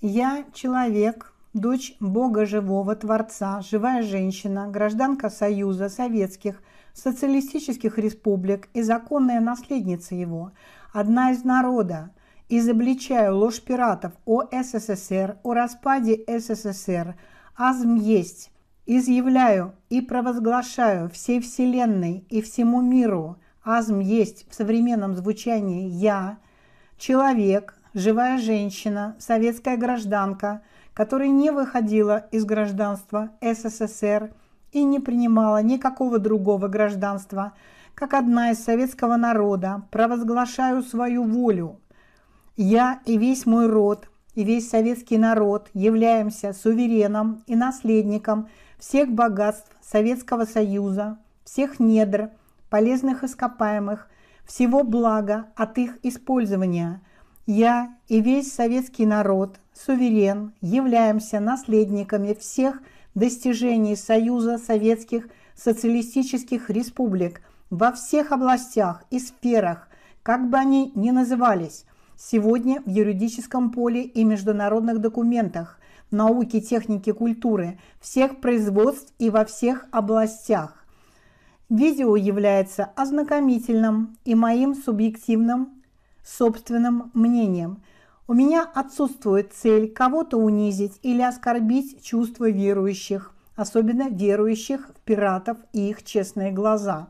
Я человек, дочь Бога Живого Творца, живая женщина, гражданка Союза, советских, социалистических республик и законная наследница его, одна из народа, изобличаю ложь пиратов о СССР, о распаде СССР, азм есть, изъявляю и провозглашаю всей Вселенной и всему миру, азм есть в современном звучании «я», человек, живая женщина, советская гражданка, которая не выходила из гражданства СССР и не принимала никакого другого гражданства, как одна из советского народа, провозглашаю свою волю. Я и весь мой род, и весь советский народ являемся сувереном и наследником всех богатств Советского Союза, всех недр, полезных ископаемых, всего блага от их использования – я и весь советский народ, суверен, являемся наследниками всех достижений Союза Советских Социалистических Республик во всех областях и сферах, как бы они ни назывались, сегодня в юридическом поле и международных документах, науки, техники, культуры, всех производств и во всех областях. Видео является ознакомительным и моим субъективным собственным мнением. У меня отсутствует цель кого-то унизить или оскорбить чувства верующих, особенно верующих в пиратов и их честные глаза.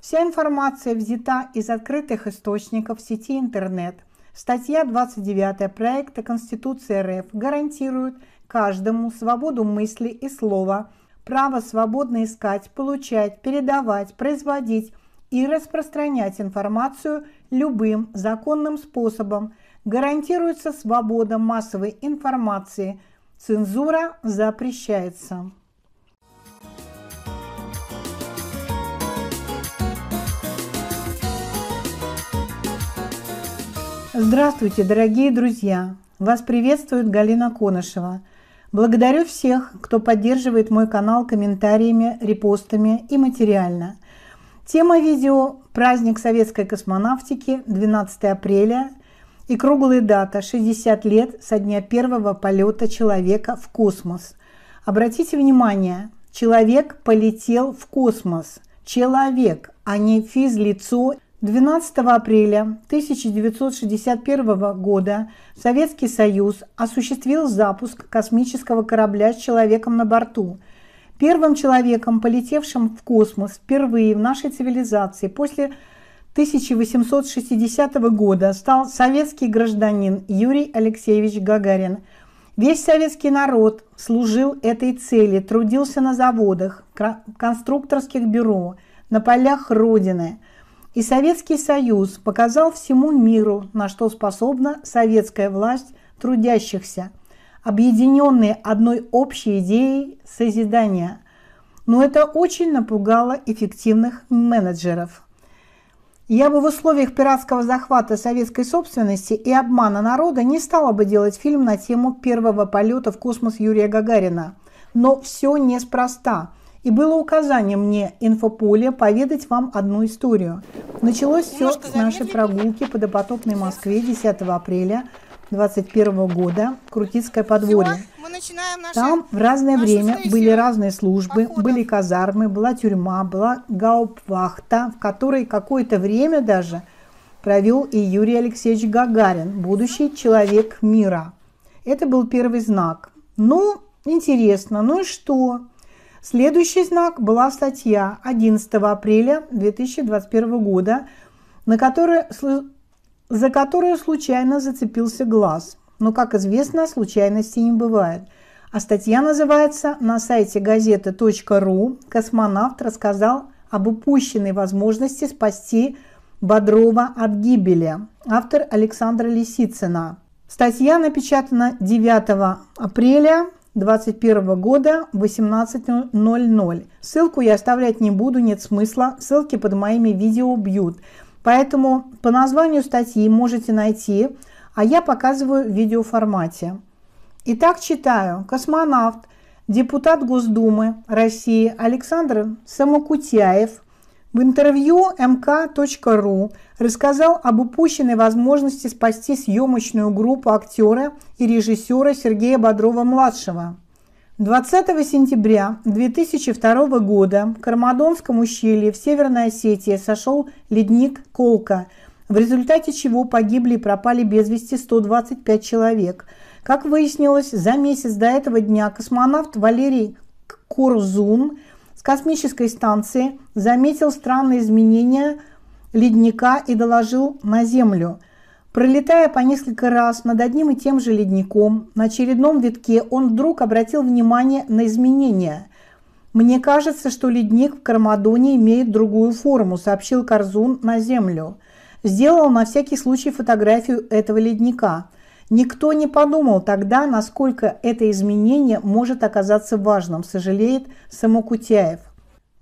Вся информация взята из открытых источников сети интернет. Статья 29 проекта Конституции РФ гарантирует каждому свободу мысли и слова, право свободно искать, получать, передавать, производить и распространять информацию – любым законным способом гарантируется свобода массовой информации, цензура запрещается. Здравствуйте, дорогие друзья! Вас приветствует Галина Конышева. Благодарю всех, кто поддерживает мой канал комментариями, репостами и материально – Тема видео – праздник советской космонавтики 12 апреля и круглая дата – 60 лет со дня первого полета человека в космос. Обратите внимание, человек полетел в космос. Человек, а не физлицо. 12 апреля 1961 года Советский Союз осуществил запуск космического корабля с человеком на борту – Первым человеком, полетевшим в космос впервые в нашей цивилизации после 1860 года стал советский гражданин Юрий Алексеевич Гагарин. Весь советский народ служил этой цели, трудился на заводах, конструкторских бюро, на полях Родины. И Советский Союз показал всему миру, на что способна советская власть трудящихся – объединенные одной общей идеей созидания. Но это очень напугало эффективных менеджеров. Я бы в условиях пиратского захвата советской собственности и обмана народа не стала бы делать фильм на тему первого полета в космос Юрия Гагарина. Но все неспроста. И было указание мне, инфополе, поведать вам одну историю. Началось все с нашей прогулки по допотопной Москве 10 апреля – 21 года Крутицкое подворье. Там в разное время были разные службы, походов. были казармы, была тюрьма, была гауптвахта в которой какое-то время даже провел и Юрий Алексеевич Гагарин, будущий человек мира. Это был первый знак. Ну, интересно, ну и что? Следующий знак была статья 11 апреля 2021 года, на которой за которую случайно зацепился глаз. Но, как известно, случайностей не бывает. А статья называется «На сайте газеты.ру космонавт рассказал об упущенной возможности спасти Бодрова от гибели». Автор Александра Лисицына. Статья напечатана 9 апреля 2021 года в 18.00. Ссылку я оставлять не буду, нет смысла. Ссылки под моими видео бьют. Поэтому по названию статьи можете найти, а я показываю в видеоформате. Итак, читаю. Космонавт, депутат Госдумы России Александр Самокутяев в интервью mk.ru рассказал об упущенной возможности спасти съемочную группу актера и режиссера Сергея Бодрова-младшего – 20 сентября 2002 года в Кармадонском ущелье в Северной Осетии сошел ледник Колка, в результате чего погибли и пропали без вести 125 человек. Как выяснилось, за месяц до этого дня космонавт Валерий Корзун с космической станции заметил странные изменения ледника и доложил на Землю – Пролетая по несколько раз над одним и тем же ледником, на очередном витке он вдруг обратил внимание на изменения. «Мне кажется, что ледник в Кармадоне имеет другую форму», – сообщил Корзун на землю. Сделал на всякий случай фотографию этого ледника. Никто не подумал тогда, насколько это изменение может оказаться важным, сожалеет Самокутяев.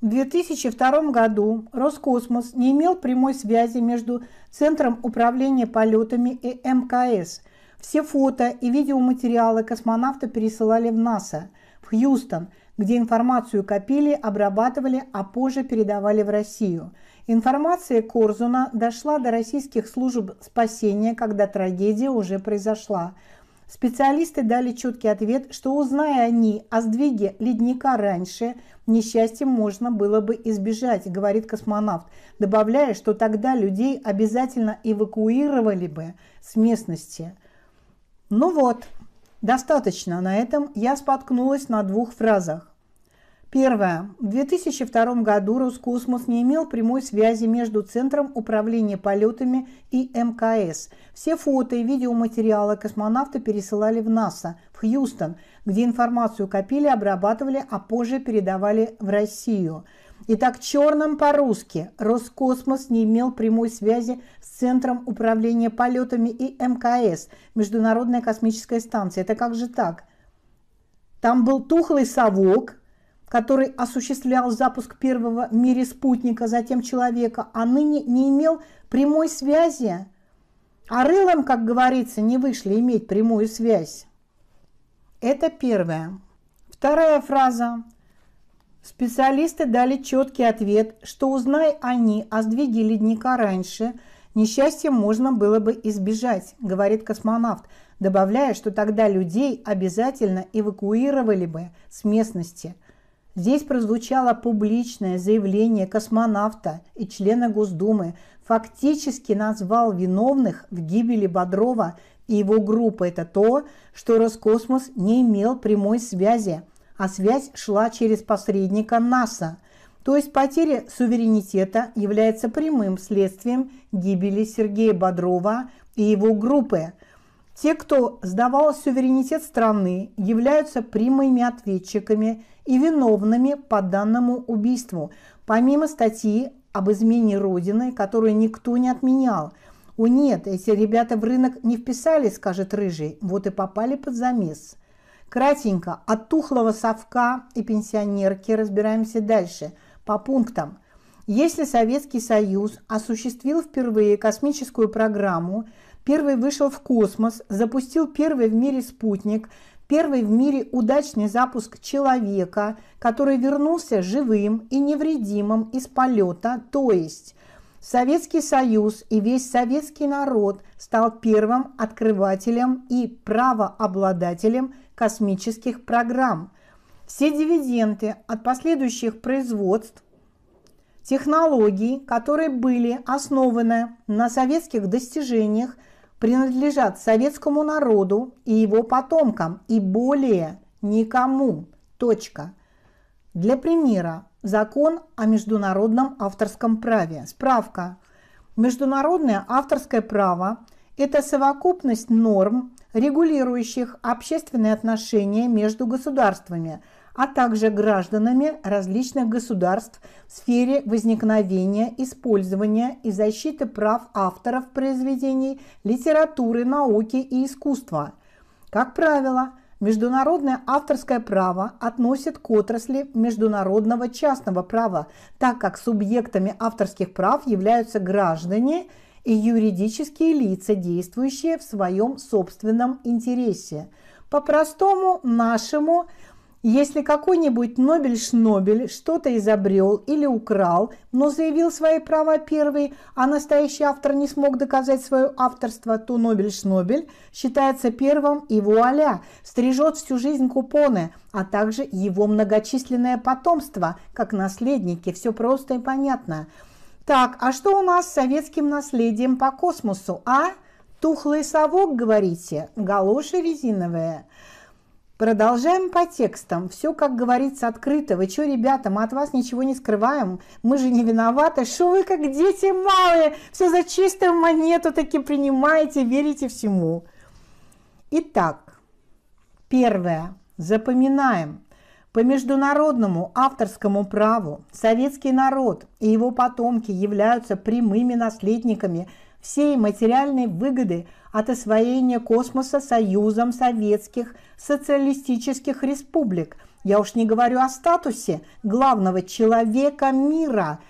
В 2002 году Роскосмос не имел прямой связи между Центром управления полетами и МКС. Все фото и видеоматериалы космонавта пересылали в НАСА, в Хьюстон, где информацию копили, обрабатывали, а позже передавали в Россию. Информация Корзуна дошла до российских служб спасения, когда трагедия уже произошла – Специалисты дали четкий ответ, что узная они о сдвиге ледника раньше, несчастье можно было бы избежать, говорит космонавт, добавляя, что тогда людей обязательно эвакуировали бы с местности. Ну вот, достаточно. На этом я споткнулась на двух фразах. Первое. В 2002 году Роскосмос не имел прямой связи между Центром управления полетами и МКС. Все фото и видеоматериалы космонавта пересылали в НАСА, в Хьюстон, где информацию копили, обрабатывали, а позже передавали в Россию. Итак, черным по-русски Роскосмос не имел прямой связи с Центром управления полетами и МКС, Международная космическая станция. Это как же так? Там был тухлый совок, который осуществлял запуск первого в мире спутника, затем человека, а ныне не имел прямой связи. А рылом, как говорится, не вышли иметь прямую связь. Это первое. Вторая фраза. Специалисты дали четкий ответ, что узнай они о а сдвиге ледника раньше, несчастье можно было бы избежать, говорит космонавт, добавляя, что тогда людей обязательно эвакуировали бы с местности – Здесь прозвучало публичное заявление космонавта и члена Госдумы, фактически назвал виновных в гибели Бодрова и его группы. Это то, что Роскосмос не имел прямой связи, а связь шла через посредника НАСА. То есть потеря суверенитета является прямым следствием гибели Сергея Бодрова и его группы – те, кто сдавал суверенитет страны, являются прямыми ответчиками и виновными по данному убийству, помимо статьи об измене Родины, которую никто не отменял. «О нет, эти ребята в рынок не вписались», – скажет Рыжий, – «вот и попали под замес». Кратенько, от тухлого совка и пенсионерки разбираемся дальше, по пунктам. Если Советский Союз осуществил впервые космическую программу – первый вышел в космос, запустил первый в мире спутник, первый в мире удачный запуск человека, который вернулся живым и невредимым из полета, то есть Советский Союз и весь советский народ стал первым открывателем и правообладателем космических программ. Все дивиденды от последующих производств технологий, которые были основаны на советских достижениях – принадлежат советскому народу и его потомкам и более никому. Точка. Для примера, закон о международном авторском праве. Справка. Международное авторское право – это совокупность норм, регулирующих общественные отношения между государствами – а также гражданами различных государств в сфере возникновения, использования и защиты прав авторов произведений, литературы, науки и искусства. Как правило, Международное авторское право относит к отрасли международного частного права, так как субъектами авторских прав являются граждане и юридические лица, действующие в своем собственном интересе. По-простому нашему если какой-нибудь Нобель-Шнобель что-то изобрел или украл, но заявил свои права первый, а настоящий автор не смог доказать свое авторство, то Нобель-Шнобель считается первым и вуаля, стрижет всю жизнь купоны, а также его многочисленное потомство, как наследники, все просто и понятно. Так, а что у нас с советским наследием по космосу, а? Тухлый совок, говорите, галоши резиновые – Продолжаем по текстам. Все, как говорится, открыто. Вы что, ребята, мы от вас ничего не скрываем. Мы же не виноваты. Что вы, как дети малые, все за чистую монету таки принимаете, верите всему. Итак, первое. Запоминаем. По международному авторскому праву советский народ и его потомки являются прямыми наследниками – всей материальной выгоды от освоения космоса союзом советских социалистических республик. Я уж не говорю о статусе главного человека мира,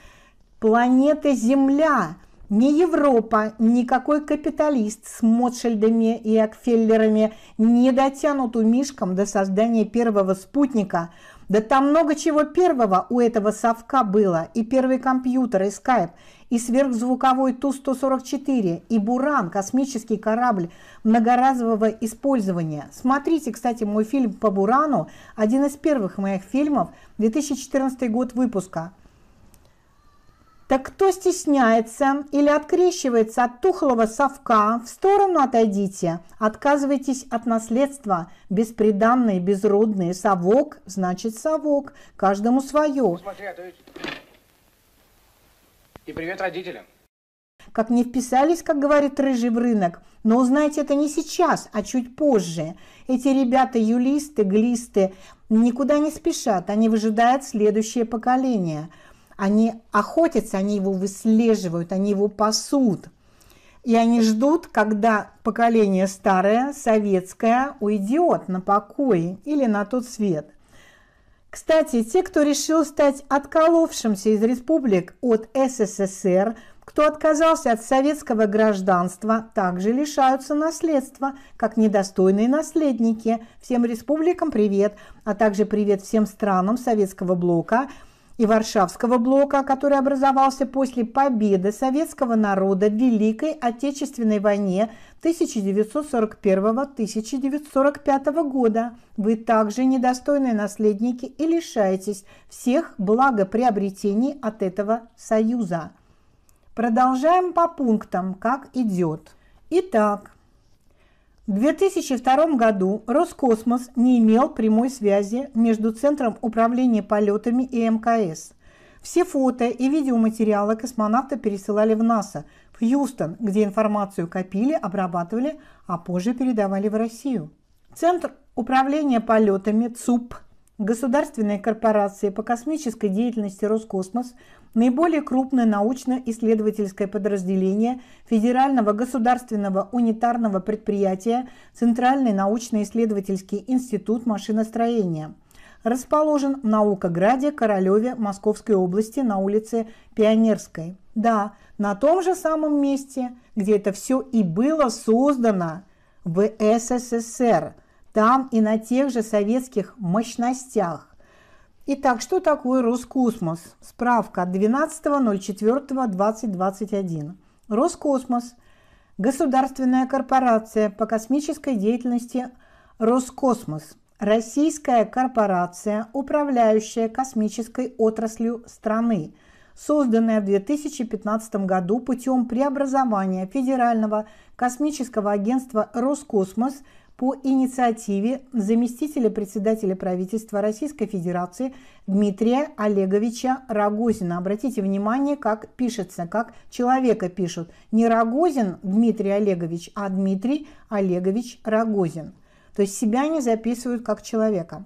планеты Земля. Ни Европа, никакой капиталист с Мотшильдами и Акфеллерами не дотянут у умишкам до создания первого спутника – да там много чего первого у этого совка было. И первый компьютер, и скайп, и сверхзвуковой Ту-144, и «Буран» – космический корабль многоразового использования. Смотрите, кстати, мой фильм по «Бурану», один из первых моих фильмов, 2014 год выпуска. Так кто стесняется или открещивается от тухлого совка, в сторону отойдите, отказывайтесь от наследства. бесприданные безродные совок, значит совок, каждому свое. Смотри, а то... И привет родителям. Как не вписались, как говорит рыжий в рынок, но узнайте это не сейчас, а чуть позже. Эти ребята юлисты, глисты, никуда не спешат, они выжидают следующее поколение. Они охотятся, они его выслеживают, они его пасут. И они ждут, когда поколение старое, советское, уйдет на покой или на тот свет. Кстати, те, кто решил стать отколовшимся из республик от СССР, кто отказался от советского гражданства, также лишаются наследства, как недостойные наследники. Всем республикам привет, а также привет всем странам советского блока – и Варшавского блока, который образовался после победы советского народа в Великой Отечественной войне 1941-1945 года. Вы также недостойные наследники и лишаетесь всех благоприобретений от этого союза. Продолжаем по пунктам, как идет. Итак, в 2002 году Роскосмос не имел прямой связи между Центром управления полетами и МКС. Все фото и видеоматериалы космонавта пересылали в НАСА, в Юстон, где информацию копили, обрабатывали, а позже передавали в Россию. Центр управления полетами ЦУП – Государственная корпорация по космической деятельности «Роскосмос» наиболее крупное научно-исследовательское подразделение Федерального государственного унитарного предприятия Центральный научно-исследовательский институт машиностроения. Расположен в Наукограде, Королеве, Московской области на улице Пионерской. Да, на том же самом месте, где это все и было создано в СССР – там и на тех же советских мощностях. Итак, что такое Роскосмос? Справка от 12.04.2021. Роскосмос – государственная корпорация по космической деятельности Роскосмос, российская корпорация, управляющая космической отраслью страны, созданная в 2015 году путем преобразования Федерального космического агентства «Роскосмос» – по инициативе заместителя председателя правительства Российской Федерации Дмитрия Олеговича Рогозина. Обратите внимание, как пишется, как человека пишут. Не Рогозин Дмитрий Олегович, а Дмитрий Олегович Рогозин. То есть себя не записывают как человека.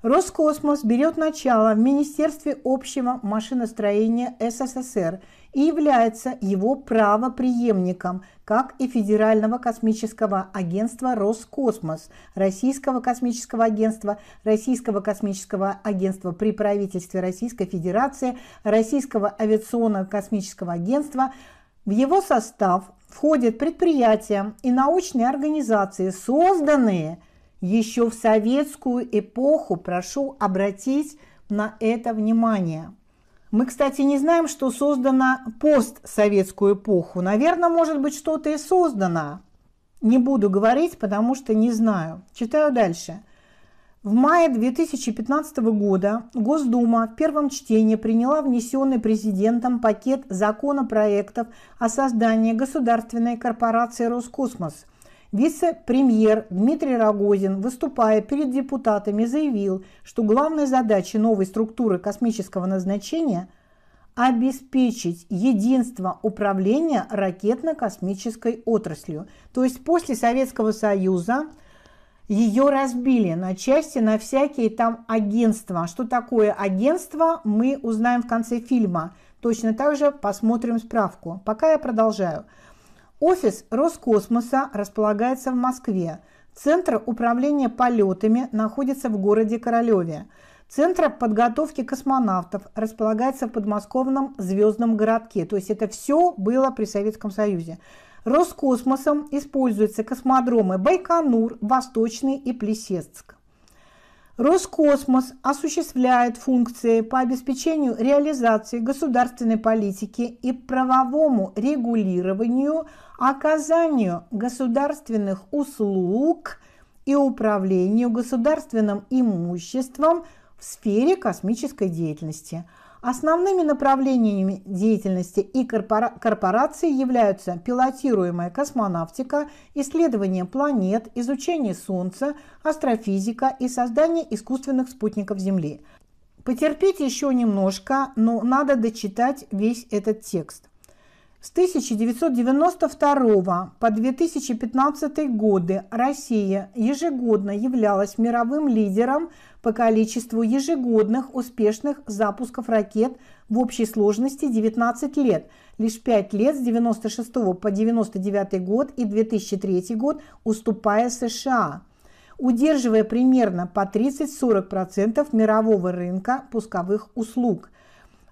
Роскосмос берет начало в Министерстве общего машиностроения СССР и является его правоприемником, как и Федерального космического агентства «Роскосмос», Российского космического агентства, Российского космического агентства при правительстве Российской Федерации, Российского авиационно космического агентства. В его состав входят предприятия и научные организации, созданные еще в советскую эпоху. Прошу обратить на это внимание. Мы, кстати, не знаем, что создано постсоветскую эпоху. Наверное, может быть, что-то и создано. Не буду говорить, потому что не знаю. Читаю дальше. В мае 2015 года Госдума в первом чтении приняла внесенный президентом пакет законопроектов о создании государственной корпорации «Роскосмос», Вице-премьер Дмитрий Рогозин, выступая перед депутатами, заявил, что главной задачей новой структуры космического назначения – обеспечить единство управления ракетно-космической отраслью. То есть после Советского Союза ее разбили на части на всякие там агентства. Что такое агентство, мы узнаем в конце фильма. Точно так же посмотрим справку. Пока я продолжаю. Офис Роскосмоса располагается в Москве. Центр управления полетами находится в городе Королеве. Центр подготовки космонавтов располагается в подмосковном звездном городке. То есть это все было при Советском Союзе. Роскосмосом используются космодромы Байконур, Восточный и Плесецк. Роскосмос осуществляет функции по обеспечению реализации государственной политики и правовому регулированию оказанию государственных услуг и управлению государственным имуществом в сфере космической деятельности. Основными направлениями деятельности и корпора корпорации являются пилотируемая космонавтика, исследование планет, изучение Солнца, астрофизика и создание искусственных спутников Земли. Потерпите еще немножко, но надо дочитать весь этот текст – с 1992 по 2015 годы Россия ежегодно являлась мировым лидером по количеству ежегодных успешных запусков ракет в общей сложности 19 лет. Лишь 5 лет с 1996 по 1999 год и 2003 год уступая США удерживая примерно по 30-40% мирового рынка пусковых услуг.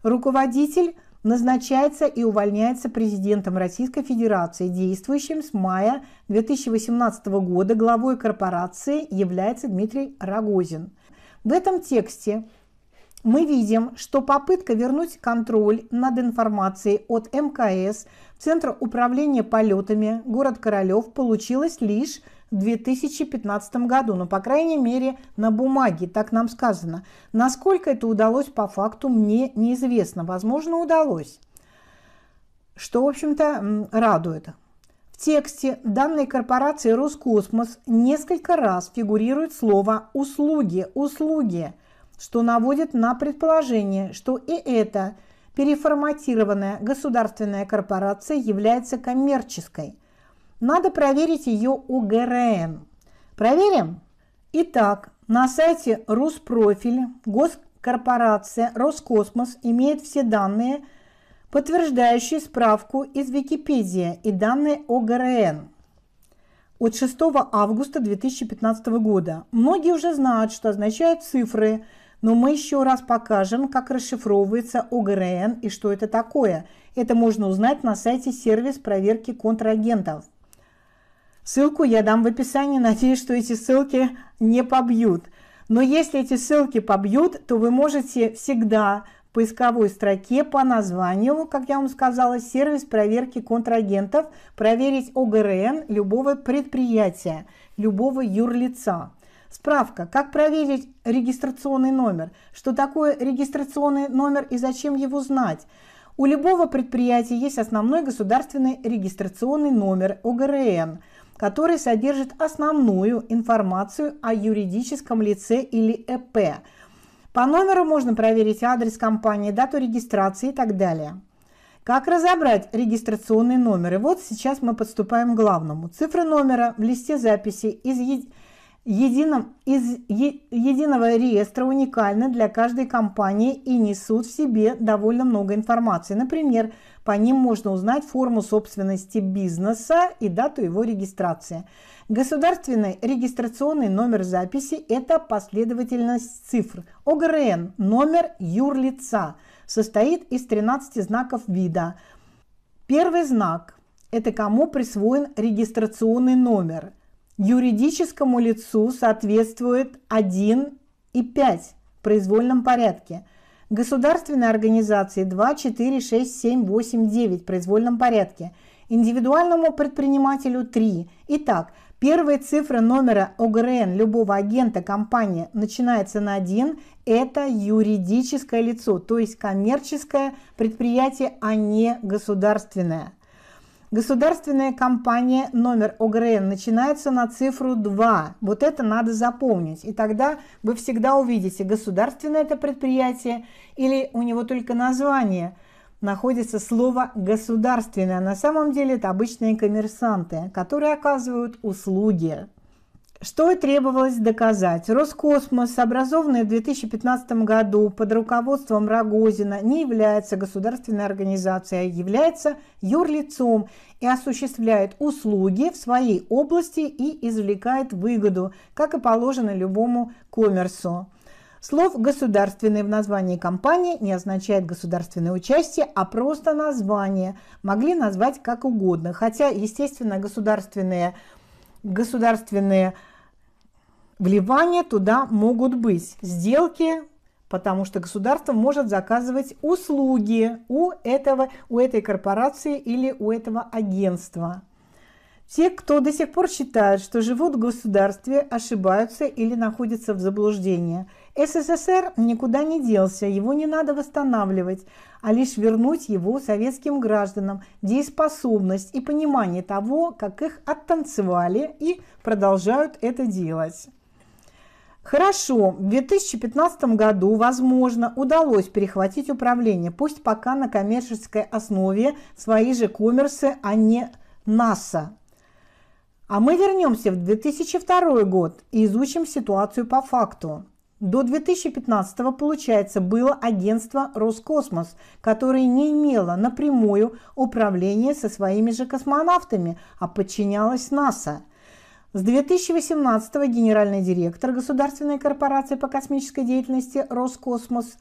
Руководитель назначается и увольняется президентом Российской Федерации, действующим с мая 2018 года главой корпорации является Дмитрий Рогозин. В этом тексте мы видим, что попытка вернуть контроль над информацией от МКС в Центр управления полетами город Королев получилась лишь 2015 году, ну, по крайней мере, на бумаге, так нам сказано. Насколько это удалось по факту, мне неизвестно. Возможно, удалось. Что, в общем-то, радует. В тексте данной корпорации «Роскосмос» несколько раз фигурирует слово «услуги», «услуги», что наводит на предположение, что и эта переформатированная государственная корпорация является коммерческой – надо проверить ее ОГРН. Проверим? Итак, на сайте Руспрофиль госкорпорация Роскосмос имеет все данные, подтверждающие справку из Википедии и данные ОГРН от 6 августа 2015 года. Многие уже знают, что означают цифры, но мы еще раз покажем, как расшифровывается ОГРН и что это такое. Это можно узнать на сайте сервис проверки контрагентов. Ссылку я дам в описании, надеюсь, что эти ссылки не побьют. Но если эти ссылки побьют, то вы можете всегда в поисковой строке по названию, как я вам сказала, сервис проверки контрагентов, проверить ОГРН любого предприятия, любого юрлица. Справка. Как проверить регистрационный номер? Что такое регистрационный номер и зачем его знать? У любого предприятия есть основной государственный регистрационный номер ОГРН – который содержит основную информацию о юридическом лице или ЭП. По номеру можно проверить адрес компании, дату регистрации и так далее. Как разобрать регистрационные номеры? Вот сейчас мы подступаем к главному. Цифры номера в листе записи из едином, из е, единого реестра уникальны для каждой компании и несут в себе довольно много информации. Например, по ним можно узнать форму собственности бизнеса и дату его регистрации. Государственный регистрационный номер записи – это последовательность цифр. ОГРН – номер юрлица, состоит из 13 знаков вида. Первый знак – это кому присвоен регистрационный номер – Юридическому лицу соответствует 1 и 5 в произвольном порядке. Государственной организации 2, 4, 6, 7, 8, 9 в произвольном порядке. Индивидуальному предпринимателю 3. Итак, первая цифра номера ОГРН любого агента компании начинается на 1. Это юридическое лицо, то есть коммерческое предприятие, а не государственное. Государственная компания номер ОГРН начинается на цифру 2. Вот это надо запомнить. И тогда вы всегда увидите, государственное это предприятие или у него только название находится слово «государственное». А на самом деле это обычные коммерсанты, которые оказывают услуги. Что и требовалось доказать. Роскосмос, образованный в 2015 году под руководством Рогозина, не является государственной организацией, а является юрлицом и осуществляет услуги в своей области и извлекает выгоду, как и положено любому коммерсу. Слов «государственный» в названии компании не означает государственное участие, а просто название. Могли назвать как угодно, хотя, естественно, государственные, государственные Вливания туда могут быть сделки, потому что государство может заказывать услуги у, этого, у этой корпорации или у этого агентства. Те, кто до сих пор считает, что живут в государстве, ошибаются или находятся в заблуждении. СССР никуда не делся, его не надо восстанавливать, а лишь вернуть его советским гражданам дееспособность и понимание того, как их оттанцевали и продолжают это делать. Хорошо, в 2015 году, возможно, удалось перехватить управление, пусть пока на коммерческой основе свои же коммерсы, а не НАСА. А мы вернемся в 2002 год и изучим ситуацию по факту. До 2015 получается, было агентство «Роскосмос», которое не имело напрямую управления со своими же космонавтами, а подчинялось НАСА – с 2018 генеральный директор Государственной корпорации по космической деятельности «Роскосмос»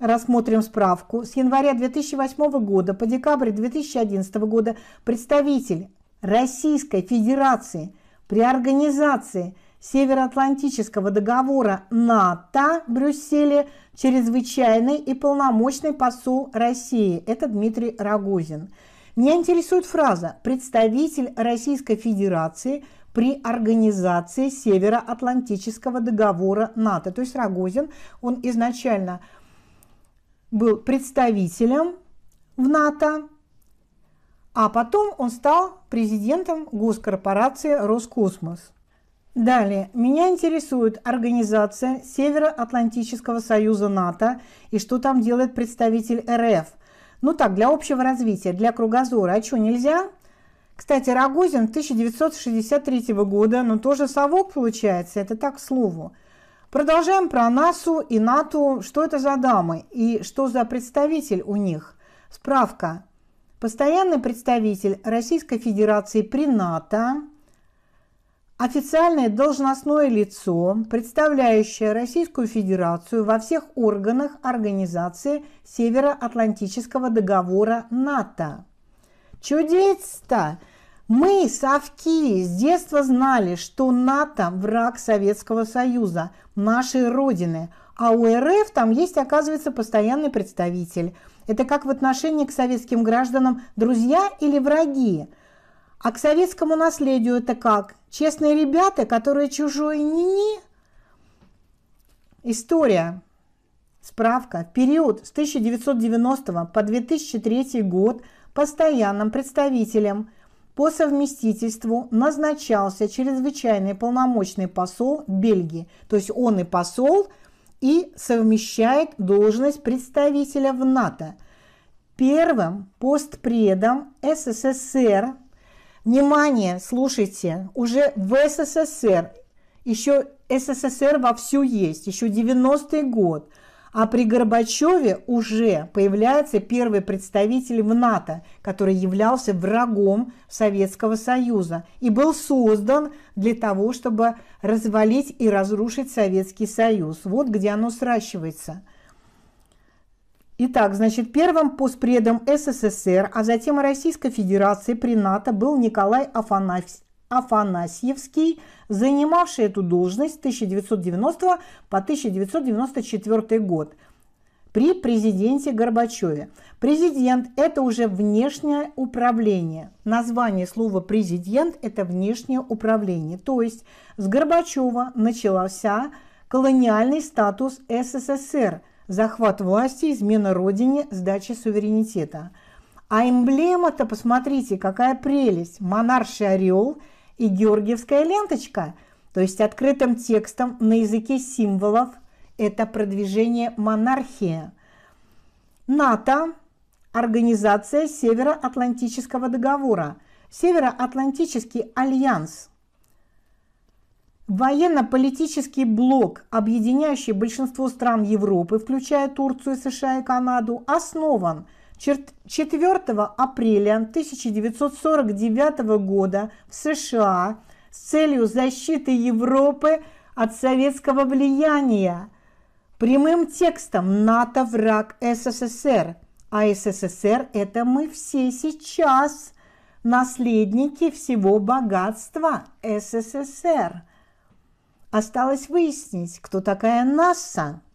Рассмотрим справку. С января 2008 года по декабрь 2011 года представитель Российской Федерации при организации Североатлантического договора НАТО в Брюсселе чрезвычайный и полномочный посол России. Это Дмитрий Рогозин. Меня интересует фраза «представитель Российской Федерации при организации Североатлантического договора НАТО. То есть Рогозин, он изначально был представителем в НАТО, а потом он стал президентом госкорпорации «Роскосмос». Далее. Меня интересует организация Североатлантического союза НАТО и что там делает представитель РФ. Ну так, для общего развития, для кругозора. А что, нельзя? Кстати, Рогозин 1963 года, но ну, тоже совок получается, это так к слову. Продолжаем про НАСУ и НАТО. Что это за дамы и что за представитель у них? Справка. Постоянный представитель Российской Федерации при НАТО, официальное должностное лицо, представляющее Российскую Федерацию во всех органах Организации Североатлантического договора НАТО – Чудес-то! Мы, совки, с детства знали, что НАТО – враг Советского Союза, нашей Родины, а у РФ там есть, оказывается, постоянный представитель. Это как в отношении к советским гражданам друзья или враги. А к советскому наследию это как? Честные ребята, которые чужой не-не? История. Справка. В период с 1990 по 2003 год – постоянным представителем по совместительству назначался чрезвычайный полномочный посол Бельгии. То есть он и посол, и совмещает должность представителя в НАТО. Первым постпредом СССР, внимание, слушайте, уже в СССР, еще СССР вовсю есть, еще 90-й год – а при Горбачеве уже появляется первый представитель в НАТО, который являлся врагом Советского Союза и был создан для того, чтобы развалить и разрушить Советский Союз. Вот где оно сращивается. Итак, значит, первым постпредом СССР, а затем Российской Федерации при НАТО был Николай Афанасьев. Афанасьевский, занимавший эту должность с 1990 по 1994 год при президенте Горбачеве. Президент – это уже внешнее управление. Название слова «президент» – это внешнее управление. То есть с Горбачева начался колониальный статус СССР, захват власти, измена родине, сдача суверенитета. А эмблема-то, посмотрите, какая прелесть. Монарший орел – и георгиевская ленточка, то есть открытым текстом на языке символов – это продвижение монархии. НАТО – организация Североатлантического договора, Североатлантический альянс – Военно-политический блок, объединяющий большинство стран Европы, включая Турцию, США и Канаду, основан – 4 апреля 1949 года в США с целью защиты Европы от советского влияния. Прямым текстом «НАТО – враг СССР», а СССР – это мы все сейчас, наследники всего богатства СССР. Осталось выяснить, кто такая НАСА –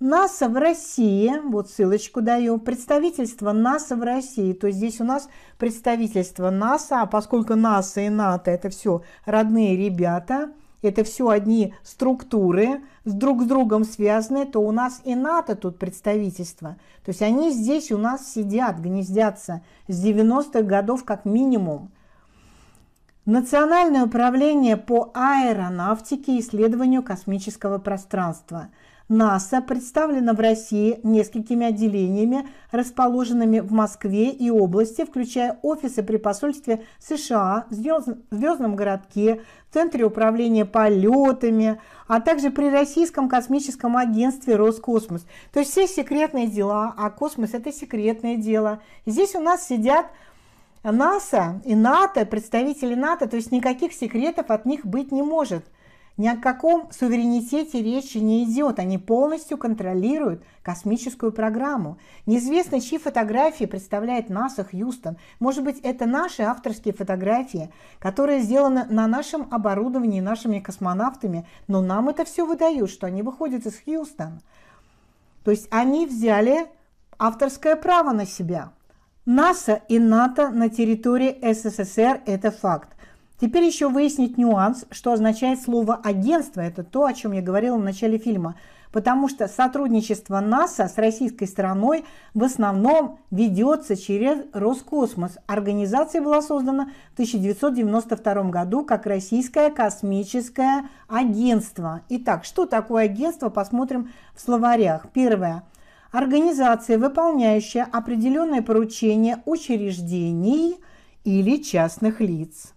НАСА в России, вот ссылочку даю, представительство НАСА в России, то здесь у нас представительство НАСА, а поскольку НАСА и НАТО это все родные ребята, это все одни структуры, с друг с другом связаны, то у нас и НАТО тут представительство. То есть они здесь у нас сидят, гнездятся с 90-х годов как минимум. Национальное управление по аэронавтике и исследованию космического пространства – НАСА представлена в России несколькими отделениями, расположенными в Москве и области, включая офисы при посольстве США, в Звездном городке, в Центре управления полетами, а также при Российском космическом агентстве Роскосмос. То есть все секретные дела, а космос – это секретное дело. И здесь у нас сидят НАСА и НАТО, представители НАТО, то есть никаких секретов от них быть не может – ни о каком суверенитете речи не идет, они полностью контролируют космическую программу. Неизвестно, чьи фотографии представляет НАСА Хьюстон. Может быть, это наши авторские фотографии, которые сделаны на нашем оборудовании, нашими космонавтами, но нам это все выдают, что они выходят из Хьюстона. То есть они взяли авторское право на себя. НАСА и НАТО на территории СССР – это факт. Теперь еще выяснить нюанс, что означает слово «агентство». Это то, о чем я говорила в начале фильма. Потому что сотрудничество НАСА с российской стороной в основном ведется через Роскосмос. Организация была создана в 1992 году как Российское космическое агентство. Итак, что такое агентство, посмотрим в словарях. Первое. Организация, выполняющая определенное поручение учреждений или частных лиц.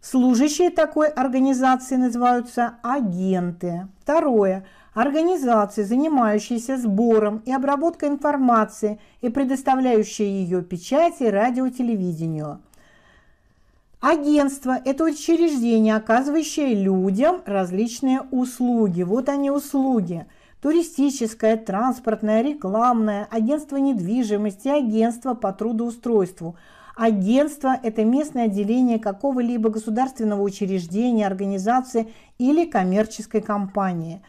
Служащие такой организации называются агенты. Второе. Организации, занимающиеся сбором и обработкой информации и предоставляющие ее печати, радио, телевидению. Агентство – это учреждение, оказывающее людям различные услуги. Вот они услуги. Туристическое, транспортное, рекламное, агентство недвижимости, агентство по трудоустройству – Агентство – это местное отделение какого-либо государственного учреждения, организации или коммерческой компании.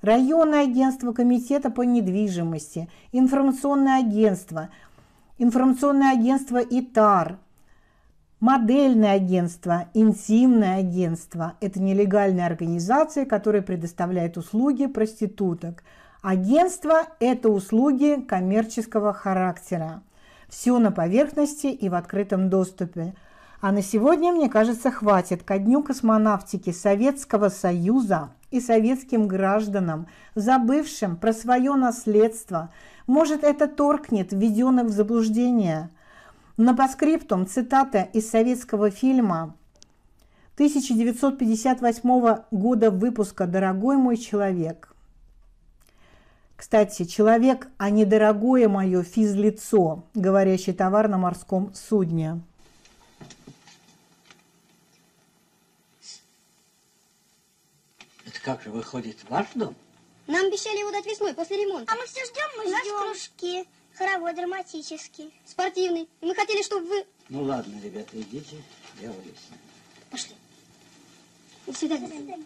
Районное агентство Комитета по недвижимости, информационное агентство, информационное агентство ИТАР, модельное агентство, интимное агентство – это нелегальная организация, которая предоставляет услуги проституток. Агентство – это услуги коммерческого характера. Все на поверхности и в открытом доступе. А на сегодня, мне кажется, хватит. Ко дню космонавтики Советского Союза и советским гражданам, забывшим про свое наследство. Может, это торкнет введенных в заблуждение. На поскриптум цитата из советского фильма 1958 года выпуска «Дорогой мой человек». Кстати, человек, а не дорогое мое физлицо, говорящий товар на морском судне. Это как же выходит ваш дом? Нам обещали его дать весной, после ремонта. А мы все ждем, мы ждем. кружки, хоровод драматический. Спортивный. И мы хотели, чтобы вы... Ну ладно, ребята, идите, я выясню. Пошли. До свидания. До свидания.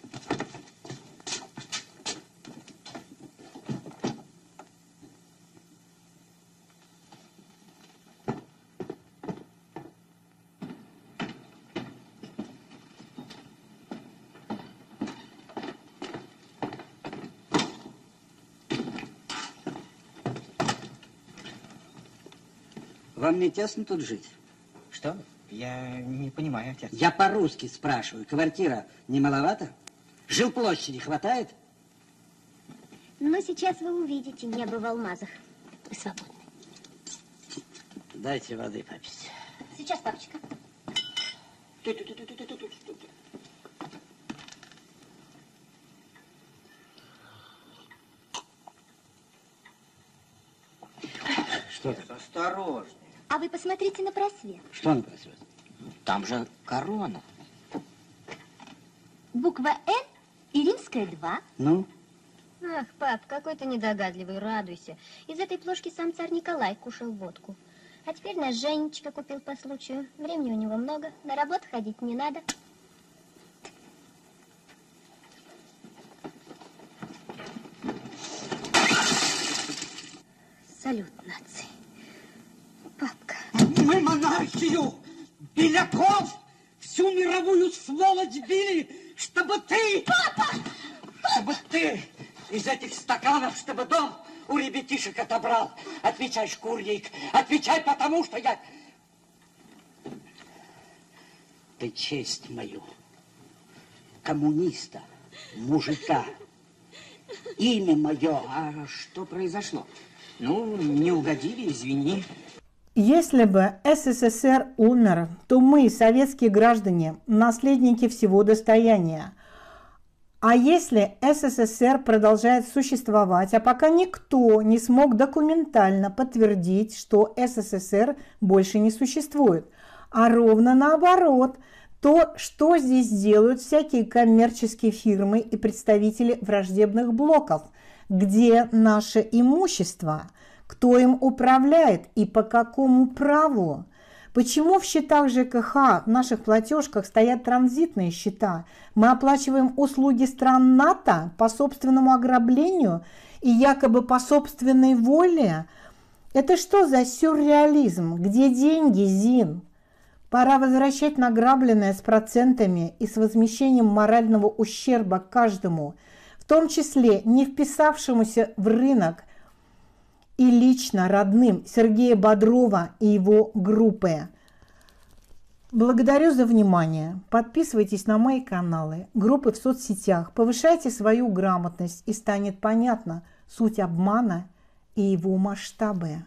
Вам не тесно тут жить? Что? Я не понимаю, отец. Я по-русски спрашиваю. Квартира не маловато? Жил площади хватает? Но сейчас вы увидите небо в алмазах. Вы свободны. Дайте воды попить. Сейчас, папочка. Что это? Осторожно. А вы посмотрите на просвет. Что на просвет? Там же корона. Буква Н и римская 2. Ну? Ах, пап, какой ты недогадливый, радуйся. Из этой плошки сам царь Николай кушал водку. А теперь наш Женечка купил по случаю. Времени у него много, на работу ходить не надо. Салют, нация мы монархию беляков всю мировую сволочь били, чтобы ты... Папа! Чтобы ты из этих стаканов, чтобы дом у ребятишек отобрал. Отвечай, шкурник, отвечай, потому что я... Ты честь мою, коммуниста, мужика, имя мое, а что произошло? Ну, не угодили, извини. Если бы СССР умер, то мы, советские граждане, наследники всего достояния. А если СССР продолжает существовать, а пока никто не смог документально подтвердить, что СССР больше не существует, а ровно наоборот, то что здесь делают всякие коммерческие фирмы и представители враждебных блоков? Где наше имущество – кто им управляет и по какому праву. Почему в счетах ЖКХ, в наших платежках стоят транзитные счета? Мы оплачиваем услуги стран НАТО по собственному ограблению и якобы по собственной воле. Это что за сюрреализм? Где деньги, Зин? Пора возвращать награбленное с процентами и с возмещением морального ущерба каждому, в том числе не вписавшемуся в рынок – и лично родным Сергея Бодрова и его группы. Благодарю за внимание. Подписывайтесь на мои каналы, группы в соцсетях, повышайте свою грамотность и станет понятна суть обмана и его масштабы.